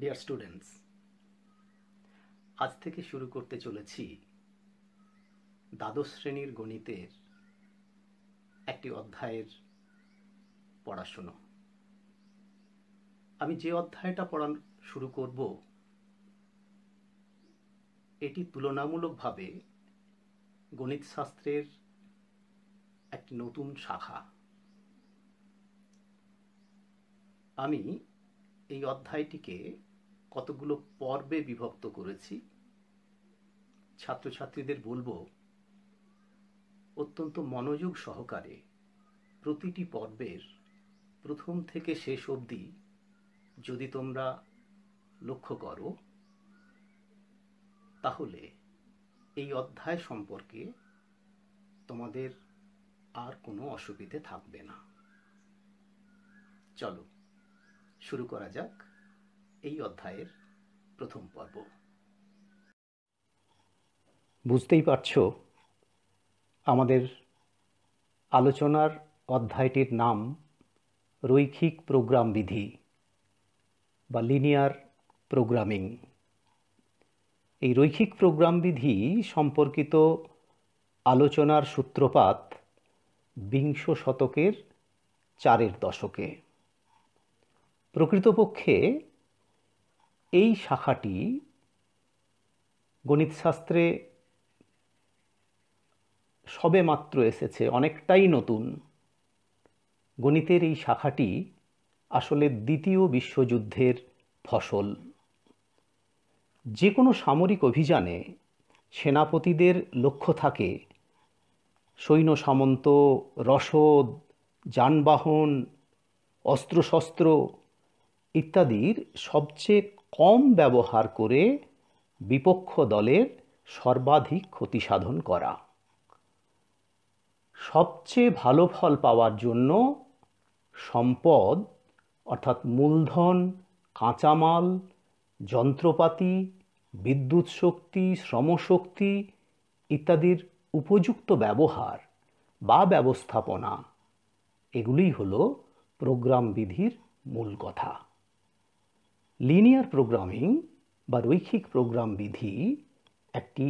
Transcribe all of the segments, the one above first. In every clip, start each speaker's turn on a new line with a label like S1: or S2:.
S1: dear students আজ থেকে শুরু করতে চলেছি দ্বাদশ শ্রেণীর গণিতের একটি অধ্যায়ের পড়াশুনো আমি যে অধ্যায়টা পড়ান শুরু করব এটি তুলনামূলকভাবে গণিতশাস্ত্রের একটি নতুন শাখা আমি এই অধ্যায়টিকে কতগুলো পর্বে বিভক্ত করেছি ছাত্রছাত্রীদের বলবো অত্যন্ত মনোযোগ সহকারে প্রতিটি পর্বের প্রথম থেকে শেষ অবধি যদি তোমরা লক্ষ্য করো তাহলে এই অধ্যায় সম্পর্কে তোমাদের আর কোনো অসুবিধে থাকবে না চলো শুরু করা যাক এই অধ্যায়ের প্রথম পর্ব বুঝতেই পারছ আমাদের আলোচনার অধ্যায়টির নাম রৈখিক প্রোগ্রাম বিধি বা লিনিয়ার প্রোগ্রামিং এই রৈখিক প্রোগ্রাম বিধি সম্পর্কিত আলোচনার সূত্রপাত বিংশ শতকের চারের দশকে প্রকৃতপক্ষে এই শাখাটি গণিতশাস্ত্রে সবে মাত্র এসেছে অনেকটাই নতুন গণিতের এই শাখাটি আসলে দ্বিতীয় বিশ্বযুদ্ধের ফসল যে কোনো সামরিক অভিযানে সেনাপতিদের লক্ষ্য থাকে সৈন্য সামন্ত রসদ যানবাহন অস্ত্রশস্ত্র ইত্যাদির সবচেয়ে কম ব্যবহার করে বিপক্ষ দলের সর্বাধিক ক্ষতি সাধন করা সবচেয়ে ভালো ফল পাওয়ার জন্য সম্পদ অর্থাৎ মূলধন কাঁচামাল যন্ত্রপাতি বিদ্যুৎ শক্তি শ্রমশক্তি ইত্যাদির উপযুক্ত ব্যবহার বা ব্যবস্থাপনা এগুলি হল প্রোগ্রাম বিধির মূল কথা লিনিয়ার প্রোগ্রামিং বা রৈখিক প্রোগ্রাম বিধি একটি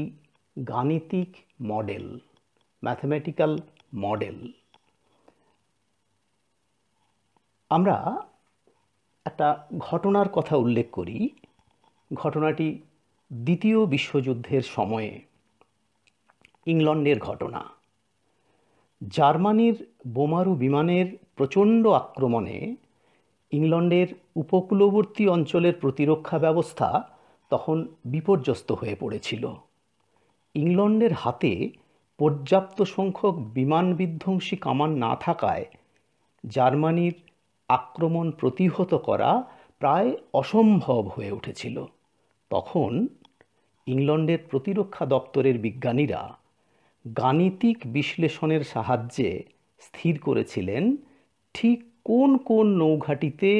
S1: গাণিতিক মডেল ম্যাথমেটিক্যাল মডেল আমরা একটা ঘটনার কথা উল্লেখ করি ঘটনাটি দ্বিতীয় বিশ্বযুদ্ধের সময়ে ইংল্যান্ডের ঘটনা জার্মানির বোমারু বিমানের প্রচণ্ড আক্রমণে ইংল্যান্ডের উপকূলবর্তী অঞ্চলের প্রতিরক্ষা ব্যবস্থা তখন বিপর্যস্ত হয়ে পড়েছিল ইংল্যান্ডের হাতে পর্যাপ্ত সংখ্যক বিমান বিধ্বংসী কামান না থাকায় জার্মানির আক্রমণ প্রতিহত করা প্রায় অসম্ভব হয়ে উঠেছিল তখন ইংল্যান্ডের প্রতিরক্ষা দপ্তরের বিজ্ঞানীরা গাণিতিক বিশ্লেষণের সাহায্যে স্থির করেছিলেন ঠিক কোন কোন নৌঘাটিতে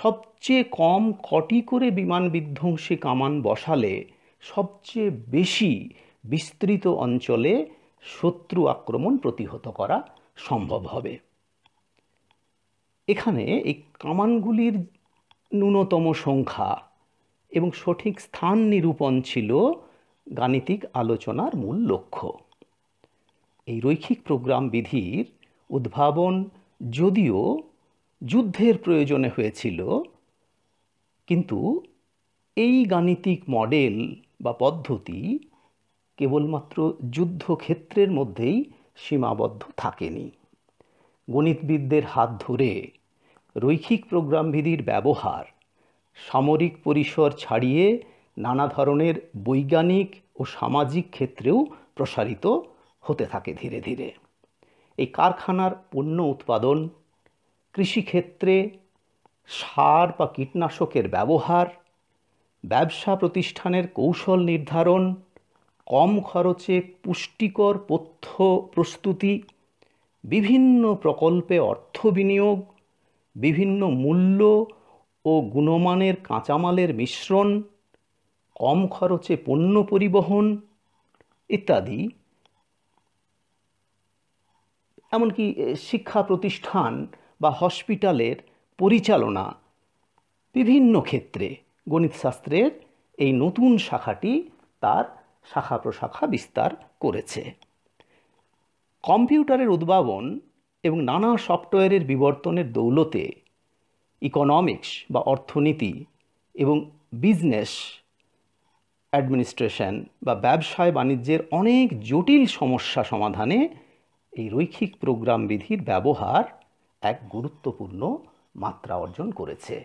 S1: সবচেয়ে কম কটি করে বিমান বিধ্বংসী কামান বসালে সবচেয়ে বেশি বিস্তৃত অঞ্চলে শত্রু আক্রমণ প্রতিহত করা সম্ভব হবে এখানে এই কামানগুলির ন্যূনতম সংখ্যা এবং সঠিক স্থান নিরূপণ ছিল গাণিতিক আলোচনার মূল লক্ষ্য এই রৈখিক প্রোগ্রাম বিধির উদ্ভাবন যদিও যুদ্ধের প্রয়োজনে হয়েছিল কিন্তু এই গাণিতিক মডেল বা পদ্ধতি কেবলমাত্র যুদ্ধক্ষেত্রের মধ্যেই সীমাবদ্ধ থাকেনি গণিতবিদদের হাত ধরে রৈখিক প্রোগ্রামবিধির ব্যবহার সামরিক পরিসর ছাড়িয়ে নানা ধরনের বৈজ্ঞানিক ও সামাজিক ক্ষেত্রেও প্রসারিত হতে থাকে ধীরে ধীরে এই কারখানার পণ্য উৎপাদন কৃষিক্ষেত্রে সার বা কীটনাশকের ব্যবহার ব্যবসা প্রতিষ্ঠানের কৌশল নির্ধারণ কম খরচে পুষ্টিকর পথ্য প্রস্তুতি বিভিন্ন প্রকল্পে অর্থ বিনিয়োগ বিভিন্ন মূল্য ও গুণমানের কাঁচামালের মিশ্রণ কম খরচে পণ্য পরিবহন ইত্যাদি এমনকি শিক্ষা প্রতিষ্ঠান বা হসপিটালের পরিচালনা বিভিন্ন ক্ষেত্রে গণিতশাস্ত্রের এই নতুন শাখাটি তার শাখা প্রশাখা বিস্তার করেছে কম্পিউটারের উদ্ভাবন এবং নানা সফটওয়্যারের বিবর্তনের দৌলতে ইকোনমিক্স বা অর্থনীতি এবং বিজনেস অ্যাডমিনিস্ট্রেশন বা ব্যবসায় বাণিজ্যের অনেক জটিল সমস্যা সমাধানে এই রৈখিক প্রোগ্রাম বিধির ব্যবহার এক গুরুত্বপূর্ণ মাত্রা অর্জন করেছে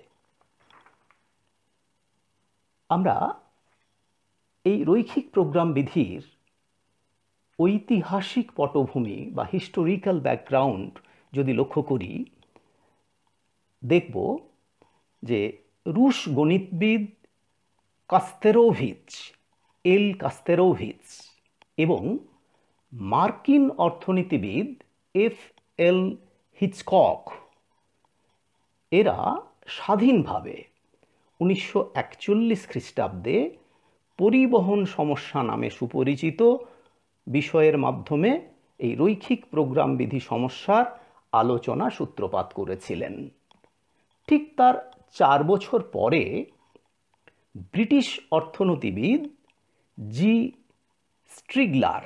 S1: আমরা এই রৈখিক প্রোগ্রাম বিধির ঐতিহাসিক পটভূমি বা হিস্টোরিক্যাল ব্যাকগ্রাউন্ড যদি লক্ষ্য করি দেখব যে রুশ গণিতবিদ কাস্তেরোভিচ এল কাস্তেরোভিচ এবং মার্কিন অর্থনীতিবিদ এফ এল হিচকক এরা স্বাধীনভাবে উনিশশো একচল্লিশ খ্রিস্টাব্দে পরিবহন সমস্যা নামে সুপরিচিত বিষয়ের মাধ্যমে এই রৈখিক প্রোগ্রাম বিধি সমস্যার আলোচনা সূত্রপাত করেছিলেন ঠিক তার চার বছর পরে ব্রিটিশ অর্থনীতিবিদ জি স্ট্রিগলার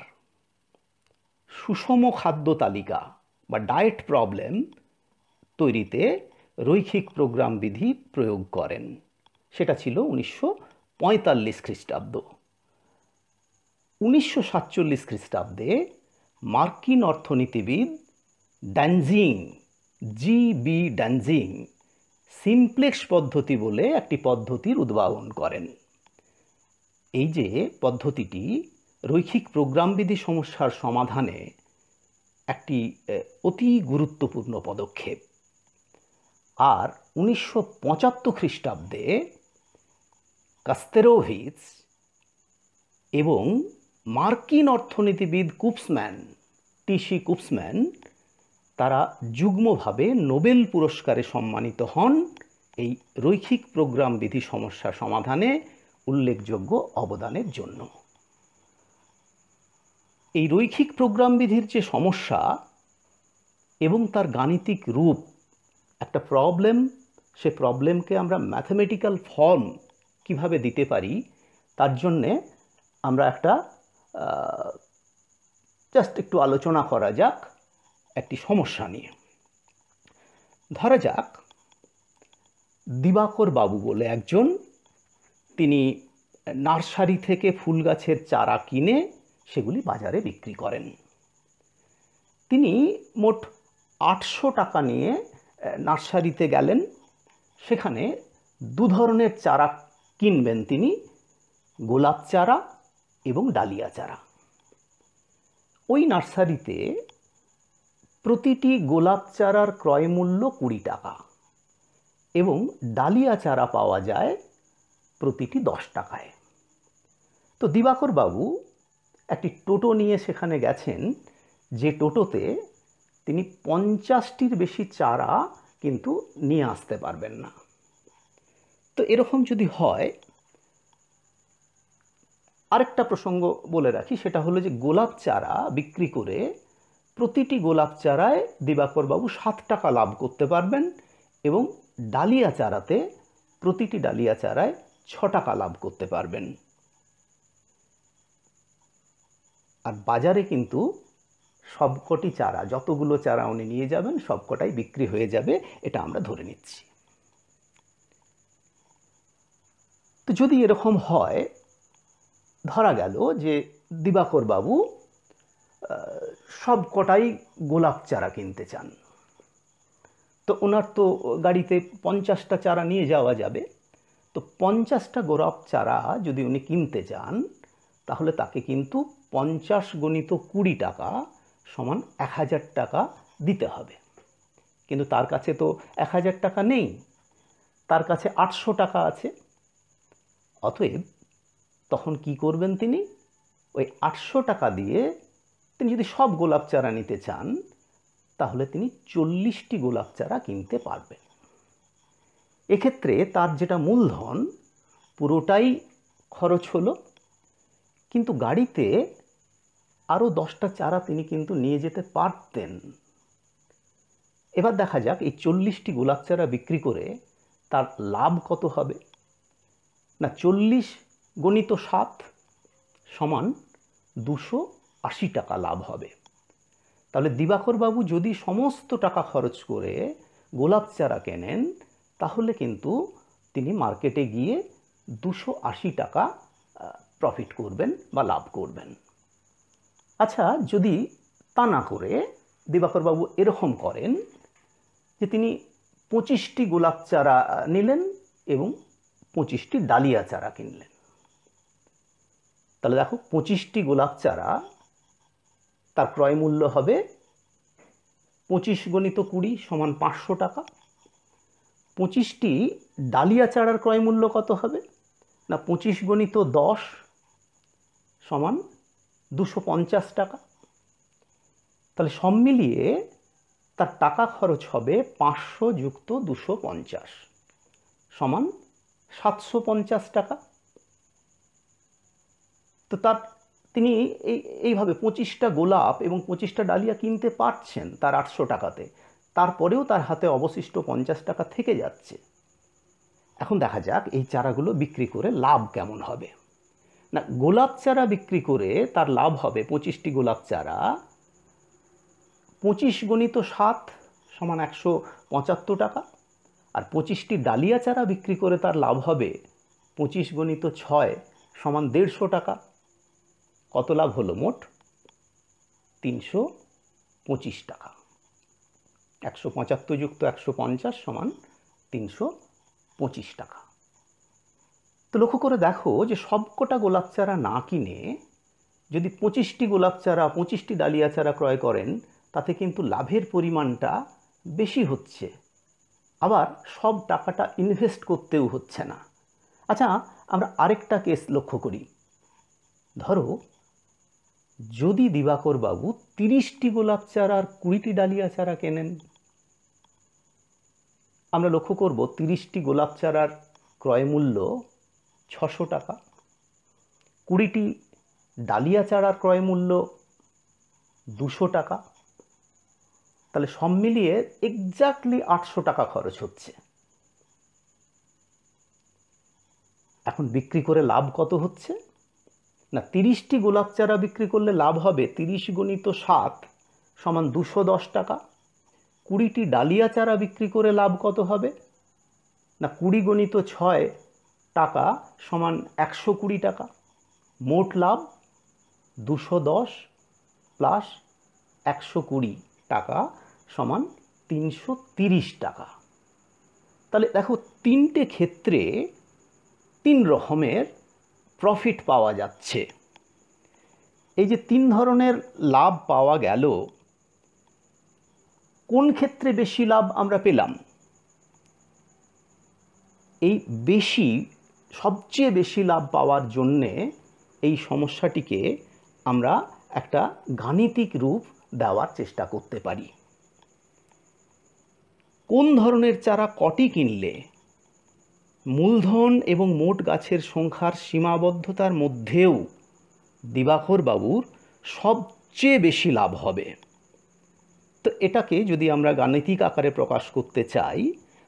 S1: সুষম খাদ্য তালিকা বা ডায়েট প্রবলেম তৈরিতে রৈখিক প্রোগ্রাম বিধি প্রয়োগ করেন সেটা ছিল উনিশশো পঁয়তাল্লিশ খ্রিস্টাব্দ উনিশশো সাতচল্লিশ খ্রিস্টাব্দে মার্কিন অর্থনীতিবিদ ড্যানজিং জি বি ড্যানজিং সিমপ্লেক্স পদ্ধতি বলে একটি পদ্ধতির উদ্ভাবন করেন এই যে পদ্ধতিটি রৈখিক প্রোগ্রামবিধি সমস্যার সমাধানে একটি অতি গুরুত্বপূর্ণ পদক্ষেপ আর উনিশশো পঁচাত্তর খ্রিস্টাব্দে কাস্তেরোভিচ এবং মার্কিন অর্থনীতিবিদ কুপসম্যান টিসি কুপসম্যান তারা যুগ্মভাবে নোবেল পুরস্কারে সম্মানিত হন এই রৈখিক প্রোগ্রাম বিধি সমস্যা সমাধানে উল্লেখযোগ্য অবদানের জন্য এই রৈখিক প্রোগ্রামবিধির যে সমস্যা এবং তার গাণিতিক রূপ একটা প্রবলেম সে প্রবলেমকে আমরা ম্যাথমেটিক্যাল ফর্ম কিভাবে দিতে পারি তার জন্যে আমরা একটা জাস্ট একটু আলোচনা করা যাক একটি সমস্যা নিয়ে ধরা যাক দিবাকর বাবু বলে একজন তিনি নার্সারি থেকে ফুল গাছের চারা কিনে সেগুলি বাজারে বিক্রি করেন তিনি মোট আটশো টাকা নিয়ে নার্সারিতে গেলেন সেখানে দু ধরনের চারা কিনবেন তিনি গোলাপ চারা এবং ডালিয়া চারা ওই নার্সারিতে প্রতিটি গোলাপ চারার ক্রয়মূল্য কুড়ি টাকা এবং ডালিয়া চারা পাওয়া যায় প্রতিটি দশ টাকায় তো দিবাকর বাবু একটি টোটো নিয়ে সেখানে গেছেন যে টোটোতে তিনি পঞ্চাশটির বেশি চারা কিন্তু নিয়ে আসতে পারবেন না তো এরকম যদি হয় আরেকটা প্রসঙ্গ বলে রাখি সেটা হলো যে গোলাপ চারা বিক্রি করে প্রতিটি গোলাপ চারায় দিবাকরবাবু সাত টাকা লাভ করতে পারবেন এবং ডালিয়া চারাতে প্রতিটি ডালিয়া চারায় ছ টাকা লাভ করতে পারবেন আর বাজারে কিন্তু সবকটি চারা যতগুলো চারা উনি নিয়ে যাবেন সবকটাই বিক্রি হয়ে যাবে এটা আমরা ধরে নিচ্ছি তো যদি এরকম হয় ধরা গেল যে দিবাকর বাবু সবকটাই গোলাপ চারা কিনতে চান তো ওনার তো গাড়িতে পঞ্চাশটা চারা নিয়ে যাওয়া যাবে তো পঞ্চাশটা গোলাপ চারা যদি উনি কিনতে চান তাহলে তাকে কিন্তু পঞ্চাশ গণিত কুড়ি টাকা সমান এক হাজার টাকা দিতে হবে কিন্তু তার কাছে তো এক হাজার টাকা নেই তার কাছে আটশো টাকা আছে অতএব তখন কি করবেন তিনি ওই আটশো টাকা দিয়ে তিনি যদি সব গোলাপ চারা নিতে চান তাহলে তিনি চল্লিশটি গোলাপ চারা কিনতে পারবেন এক্ষেত্রে তার যেটা মূলধন পুরোটাই খরচ হলো কিন্তু গাড়িতে আরও দশটা চারা তিনি কিন্তু নিয়ে যেতে পারতেন এবার দেখা যাক এই চল্লিশটি গোলাপ চারা বিক্রি করে তার লাভ কত হবে না চল্লিশ গণিত সাত সমান দুশো আশি টাকা লাভ হবে তাহলে দিবাকরবাবু যদি সমস্ত টাকা খরচ করে গোলাপ চারা কেনেন তাহলে কিন্তু তিনি মার্কেটে গিয়ে দুশো আশি টাকা প্রফিট করবেন বা লাভ করবেন আচ্ছা যদি তা না করে দিবাকরবাবু এরকম করেন যে তিনি পঁচিশটি গোলাপ চারা নিলেন এবং পঁচিশটি ডালিয়া চারা কিনলেন তাহলে দেখো পঁচিশটি গোলাপ চারা তার ক্রয় মূল্য হবে পঁচিশ গণিত কুড়ি সমান পাঁচশো টাকা পঁচিশটি ডালিয়া চারার ক্রয় মূল্য কত হবে না পঁচিশ গণিত দশ সমান দুশো পঞ্চাশ টাকা তাহলে সব মিলিয়ে তার টাকা খরচ হবে পাঁচশো যুক্ত দুশো পঞ্চাশ সমান সাতশো পঞ্চাশ টাকা তো তার তিনি এই এইভাবে পঁচিশটা গোলাপ এবং পঁচিশটা ডালিয়া কিনতে পারছেন তার আটশো টাকাতে তারপরেও তার হাতে অবশিষ্ট পঞ্চাশ টাকা থেকে যাচ্ছে এখন দেখা যাক এই চারাগুলো বিক্রি করে লাভ কেমন হবে না গোলাপ চারা বিক্রি করে তার লাভ হবে পঁচিশটি গোলাপ চারা পঁচিশ গণিত সাত সমান একশো পঁচাত্তর টাকা আর পঁচিশটি ডালিয়া চারা বিক্রি করে তার লাভ হবে পঁচিশ গণিত ছয় সমান দেড়শো টাকা কত লাভ হলো মোট তিনশো পঁচিশ টাকা একশো পঁচাত্তর যুক্ত একশো পঞ্চাশ সমান তিনশো পঁচিশ টাকা তো লক্ষ্য করে দেখো যে সবকটা গোলাপ চারা না কিনে যদি পঁচিশটি গোলাপ চারা পঁচিশটি ডালিয়া চারা ক্রয় করেন তাতে কিন্তু লাভের পরিমাণটা বেশি হচ্ছে আবার সব টাকাটা ইনভেস্ট করতেও হচ্ছে না আচ্ছা আমরা আরেকটা কেস লক্ষ্য করি ধরো যদি দিবাকর বাবু তিরিশটি গোলাপ চারা আর কুড়িটি ডালিয়া চারা কেনেন আমরা লক্ষ্য করব তিরিশটি গোলাপ চারার ক্রয়মূল্য ছশো টাকা কুড়িটি ডালিয়া চারার ক্রয় মূল্য দুশো টাকা তাহলে সব মিলিয়ে এক্স্যাক্টলি আটশো টাকা খরচ হচ্ছে এখন বিক্রি করে লাভ কত হচ্ছে না তিরিশটি গোলাপ চারা বিক্রি করলে লাভ হবে তিরিশ গণিত সাত সমান দুশো দশ টাকা কুড়িটি ডালিয়া চারা বিক্রি করে লাভ কত হবে না কুড়ি গণিত ছয় টাকা সমান একশো কুড়ি টাকা মোট লাভ দুশো দশ প্লাস একশো কুড়ি টাকা সমান তিনশো তিরিশ টাকা তাহলে দেখো তিনটে ক্ষেত্রে তিন রকমের প্রফিট পাওয়া যাচ্ছে এই যে তিন ধরনের লাভ পাওয়া গেল কোন ক্ষেত্রে বেশি লাভ আমরা পেলাম এই বেশি সবচেয়ে বেশি লাভ পাওয়ার জন্যে এই সমস্যাটিকে আমরা একটা গাণিতিক রূপ দেওয়ার চেষ্টা করতে পারি কোন ধরনের চারা কটি কিনলে মূলধন এবং মোট গাছের সংখ্যার সীমাবদ্ধতার মধ্যেও দিবাকর বাবুর সবচেয়ে বেশি লাভ হবে তো এটাকে যদি আমরা গাণিতিক আকারে প্রকাশ করতে চাই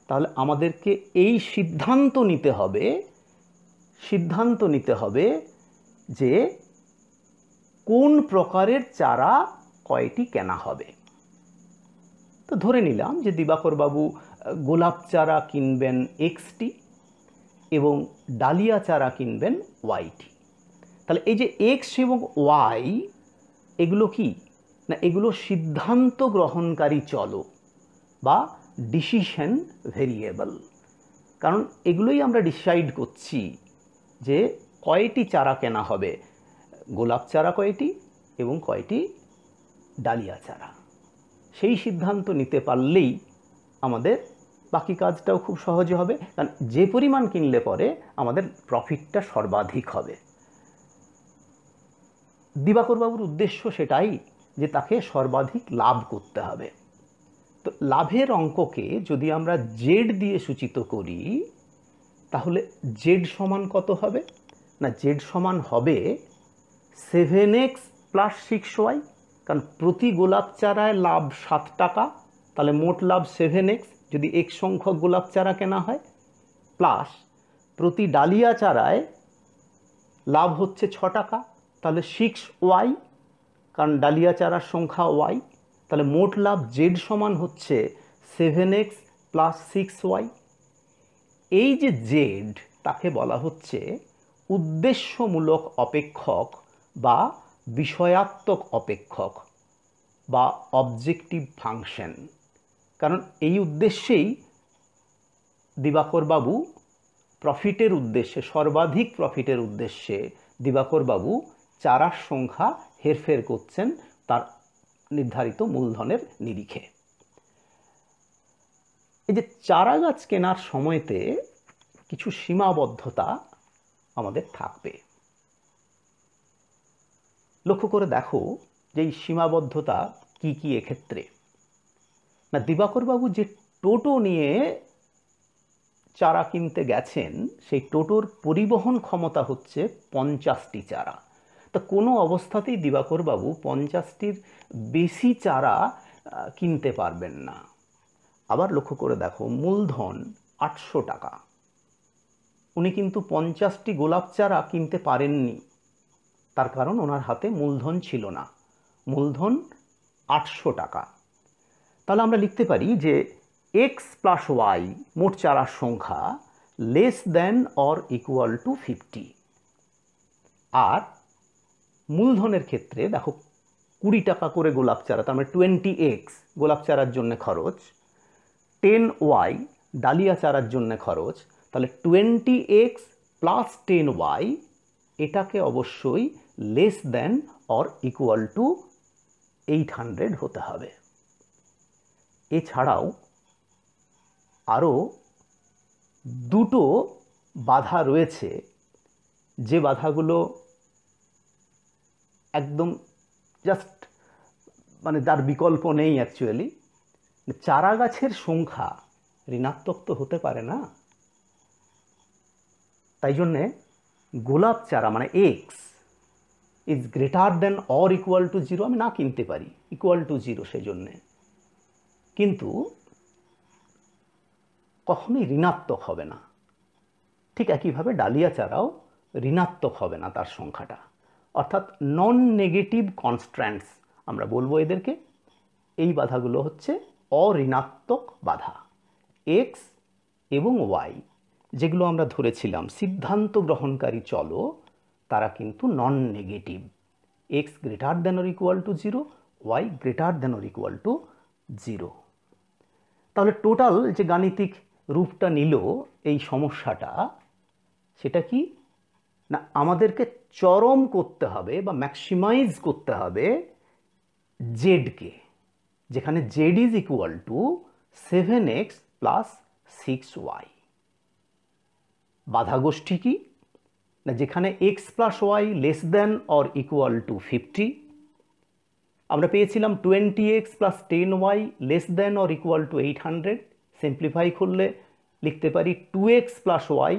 S1: তাহলে আমাদেরকে এই সিদ্ধান্ত নিতে হবে সিদ্ধান্ত নিতে হবে যে কোন প্রকারের চারা কয়টি কেনা হবে তো ধরে নিলাম যে দিবাকরবাবু গোলাপ চারা কিনবেন এক্সটি এবং ডালিয়া চারা কিনবেন ওয়াইটি তাহলে এই যে এক্স এবং ওয়াই এগুলো কি না এগুলো সিদ্ধান্ত গ্রহণকারী চলো বা ডিসিশন ভেরিয়েবল কারণ এগুলোই আমরা ডিসাইড করছি যে কয়টি চারা কেনা হবে গোলাপ চারা কয়টি এবং কয়টি ডালিয়া চারা সেই সিদ্ধান্ত নিতে পারলেই আমাদের বাকি কাজটাও খুব সহজে হবে কারণ যে পরিমাণ কিনলে পরে আমাদের প্রফিটটা সর্বাধিক হবে দিবাকরবাবুর উদ্দেশ্য সেটাই যে তাকে সর্বাধিক লাভ করতে হবে তো লাভের অঙ্ককে যদি আমরা জেড দিয়ে সূচিত করি তাহলে জেড সমান কত হবে না জেড সমান হবে seven X plus six Y কারণ প্রতি গোলাপ চারায় লাভ সাত টাকা তাহলে মোট লাভ সেভেন এক্স যদি এক সংখ্যক গোলাপ চারা কেনা হয় প্লাস প্রতি ডালিয়া চারায় লাভ হচ্ছে ছ টাকা তাহলে সিক্স ওয়াই কারণ ডালিয়া চারার সংখ্যা ওয়াই তাহলে মোট লাভ জেড সমান হচ্ছে seven X plus six Y এই যে জেড তাকে বলা হচ্ছে উদ্দেশ্যমূলক অপেক্ষক বা বিষয়াত্মক অপেক্ষক বা অবজেক্টিভ ফাংশন কারণ এই উদ্দেশ্যেই দিবাকর বাবু প্রফিটের উদ্দেশ্যে সর্বাধিক প্রফিটের উদ্দেশ্যে দিবাকর বাবু চারার সংখ্যা হেরফের করছেন তার নির্ধারিত মূলধনের নিরিখে এই যে চারা গাছ কেনার সময়তে কিছু সীমাবদ্ধতা আমাদের থাকবে লক্ষ্য করে দেখো যে এই সীমাবদ্ধতা কি কি এক্ষেত্রে না দিবাকরবাবু যে টোটো নিয়ে চারা কিনতে গেছেন সেই টোটোর পরিবহন ক্ষমতা হচ্ছে পঞ্চাশটি চারা তা কোনো অবস্থাতেই দিবাকরবাবু পঞ্চাশটির বেশি চারা কিনতে পারবেন না আবার লক্ষ্য করে দেখো মূলধন আটশো টাকা উনি কিন্তু পঞ্চাশটি গোলাপ চারা কিনতে পারেননি তার কারণ ওনার হাতে মূলধন ছিল না মূলধন আটশো টাকা তাহলে আমরা লিখতে পারি যে এক্স প্লাস ওয়াই মোট চারার সংখ্যা less than or equal to fifty আর মূলধনের ক্ষেত্রে দেখো কুড়ি টাকা করে গোলাপ চারা তার মানে টোয়েন্টি এক্স গোলাপ চারার জন্য খরচ টেন ওয়াই ডালিয়া চারার জন্য খরচ তাহলে twenty X plus ten Y এটাকে অবশ্যই less than or equal to eight hundred হতে হবে এছাড়াও আরও দুটো বাধা রয়েছে যে বাধাগুলো একদম জাস্ট মানে তার বিকল্প নেই অ্যাকচুয়ালি চারা গাছের সংখ্যা ঋণাত্মক তো হতে পারে না তাই জন্যে গোলাপ চারা মানে X is greater than or equal to zero আমি না কিনতে পারি ইকুয়াল টু জিরো সেজন্যে কিন্তু কখনোই ঋণাত্মক হবে না ঠিক একইভাবে ডালিয়া চারাও ঋণাত্মক হবে না তার সংখ্যাটা অর্থাৎ নন নেগেটিভ কনস্ট্যান্টস আমরা বলবো এদেরকে এই বাধাগুলো হচ্ছে অঋণাত্মক বাধা এক্স এবং ওয়াই যেগুলো আমরা ধরেছিলাম সিদ্ধান্ত গ্রহণকারী চলো তারা কিন্তু non negative X greater than or equal to zero Y greater than or equal to zero তাহলে টোটাল যে গাণিতিক রূপটা নিল এই সমস্যাটা সেটা কি না আমাদেরকে চরম করতে হবে বা ম্যাক্সিমাইজ করতে হবে জেডকে যেখানে Z is equal to seven X plus six Y বাধা গোষ্ঠী কি না যেখানে X plus Y less than or equal to fifty আমরা পেয়েছিলাম twenty X plus ten Y less than or equal to eight hundred simplify করলে লিখতে পারি two X plus Y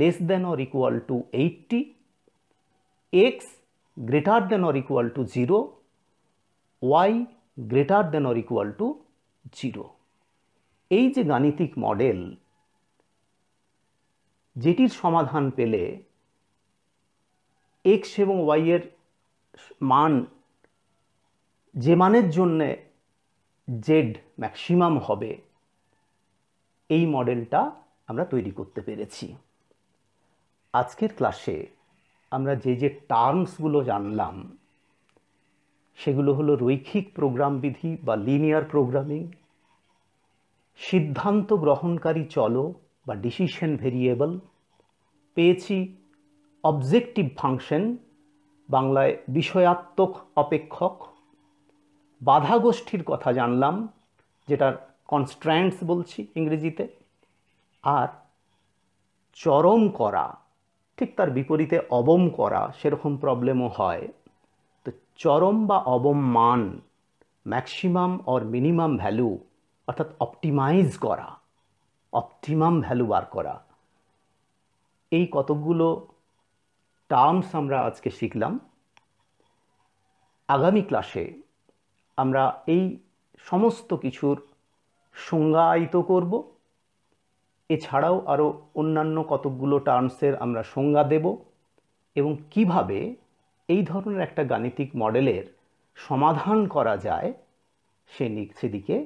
S1: less than or equal to eighty X greater than or equal to zero Y greater than or equal to zero এই যে গাণিতিক model যেটির সমাধান পেলে x এবং ওয়াইয়ের মান যে মানের জন্যে জেড ম্যাক্সিমাম হবে এই মডেলটা আমরা তৈরি করতে পেরেছি আজকের ক্লাসে আমরা যে যে টার্মসগুলো জানলাম সেগুলো হলো রৈখিক প্রোগ্রাম বিধি বা লিনিয়ার প্রোগ্রামিং সিদ্ধান্ত গ্রহণকারী চলো বা ডিসিশন ভেরিয়েবল পেয়েছি অবজেক্টিভ ফাংশন বাংলায় বিষয়াত্মক অপেক্ষক বাধাগোষ্ঠীর কথা জানলাম যেটার কনস্ট্র্যান্টস বলছি ইংরেজিতে আর চরম করা ঠিক তার বিপরীতে অবম করা সেরকম প্রবলেমও হয় চরম বা অবম মান ম্যাক্সিমাম অর মিনিমাম ভ্যালু অর্থাৎ অপটিমাইজ করা অপটিমাম ভ্যালু বার করা এই কতকগুলো টার্মস আমরা আজকে শিখলাম আগামী ক্লাসে আমরা এই সমস্ত কিছুর সংজ্ঞায়িত করব এছাড়াও আরও অন্যান্য কতকগুলো টার্মসের আমরা সংজ্ঞা দেব এবং কিভাবে এই ধরনের একটা গাণিতিক মডেলের সমাধান করা যায় সে সেদিকে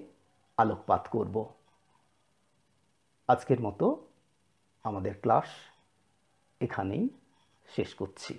S1: আলোকপাত করব আজকের মতো আমাদের ক্লাস এখানেই শেষ করছি